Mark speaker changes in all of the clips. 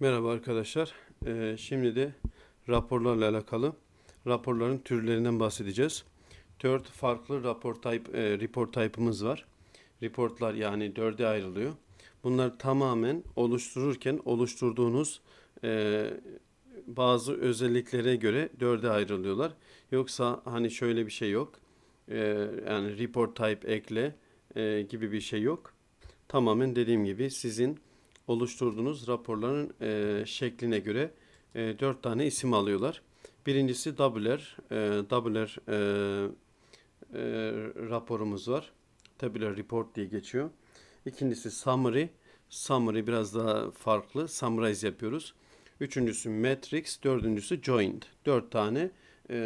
Speaker 1: Merhaba arkadaşlar. Ee, şimdi de raporlarla alakalı raporların türlerinden bahsedeceğiz. Dört farklı rapor type, e, report type'ımız var. Reportlar yani dörde ayrılıyor. Bunlar tamamen oluştururken oluşturduğunuz e, bazı özelliklere göre dörde ayrılıyorlar. Yoksa hani şöyle bir şey yok. E, yani report type ekle e, gibi bir şey yok. Tamamen dediğim gibi sizin oluşturduğunuz raporların e, şekline göre e, 4 tane isim alıyorlar. Birincisi Doubler, e, Doubler e, e, raporumuz var. Tabular Report diye geçiyor. İkincisi Summary, Summary biraz daha farklı. Summarize yapıyoruz. Üçüncüsü Matrix, dördüncüsü Joined. Dört tane e,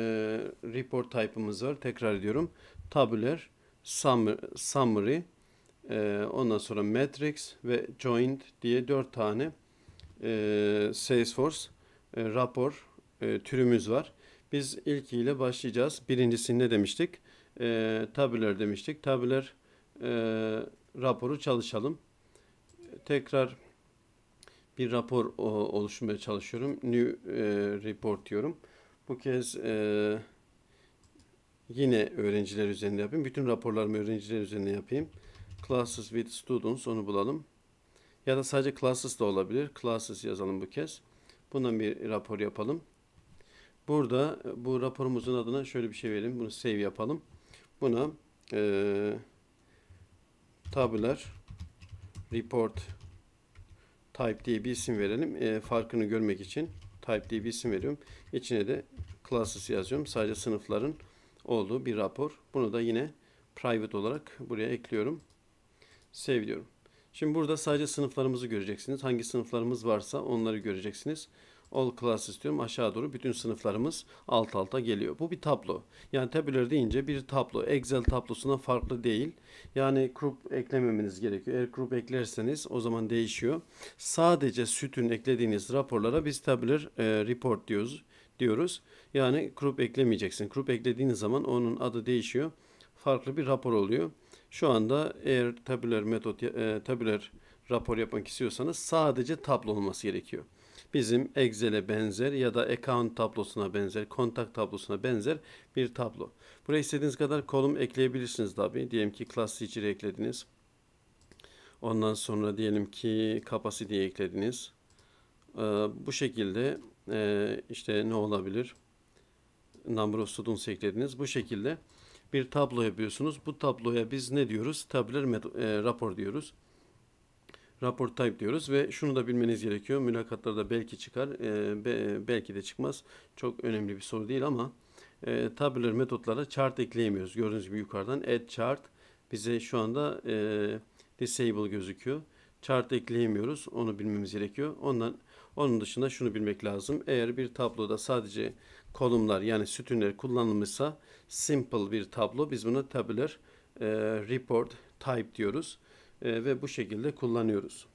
Speaker 1: report type'ımız var. Tekrar ediyorum. Tabular, Summary, e, ondan sonra Matrix ve Joint diye dört tane e, Salesforce e, rapor e, türümüz var. Biz ilkiyle başlayacağız. Birincisi ne demiştik? E, tabüler demiştik. Tabüler e, raporu çalışalım. Tekrar bir rapor o, oluşturmaya çalışıyorum. New e, report diyorum. Bu kez e, yine öğrenciler üzerinde yapayım. Bütün raporlarımı öğrenciler üzerinde yapayım. Classes with students onu bulalım. Ya da sadece classes da olabilir. Classes yazalım bu kez. Bundan bir rapor yapalım. Burada bu raporumuzun adına şöyle bir şey verelim. Bunu save yapalım. Buna e, tabular report type diye bir isim verelim. E, farkını görmek için type diye bir isim veriyorum. İçine de classes yazıyorum. Sadece sınıfların olduğu bir rapor. Bunu da yine private olarak buraya ekliyorum. Seviyorum. Şimdi burada sadece sınıflarımızı göreceksiniz. Hangi sınıflarımız varsa onları göreceksiniz. All Classes diyorum. Aşağı doğru bütün sınıflarımız alt alta geliyor. Bu bir tablo. Yani tabular deyince bir tablo. Excel tablosuna farklı değil. Yani grup eklememeniz gerekiyor. Eğer grup eklerseniz o zaman değişiyor. Sadece sütün eklediğiniz raporlara biz tabular e, report diyoruz. diyoruz. Yani grup eklemeyeceksin. Grup eklediğiniz zaman onun adı değişiyor. Farklı bir rapor oluyor. Şu anda eğer tabüler metot e, tabüler rapor yapmak istiyorsanız sadece tablo olması gerekiyor. Bizim Excel'e benzer ya da account tablosuna benzer, kontak tablosuna benzer bir tablo. Buraya istediğiniz kadar kolum ekleyebilirsiniz tabi. Diyelim ki class teacher'ı eklediniz. Ondan sonra diyelim ki capacity'yi eklediniz. Ee, bu şekilde e, işte ne olabilir? Number of students eklediniz. Bu şekilde bir tablo yapıyorsunuz. Bu tabloya biz ne diyoruz? Tabler e, rapor diyoruz. Rapor type diyoruz ve şunu da bilmeniz gerekiyor. Mülakatlarda belki çıkar, e, be, belki de çıkmaz. Çok önemli bir soru değil ama e, tabular metotlara chart ekleyemiyoruz. Gördüğünüz gibi yukarıdan add chart bize şu anda e, disable gözüküyor chart ekleyemiyoruz. Onu bilmemiz gerekiyor. Ondan onun dışında şunu bilmek lazım. Eğer bir tabloda sadece kolumlar yani sütunlar kullanılmışsa simple bir tablo. Biz buna tabular e, report type diyoruz e, ve bu şekilde kullanıyoruz.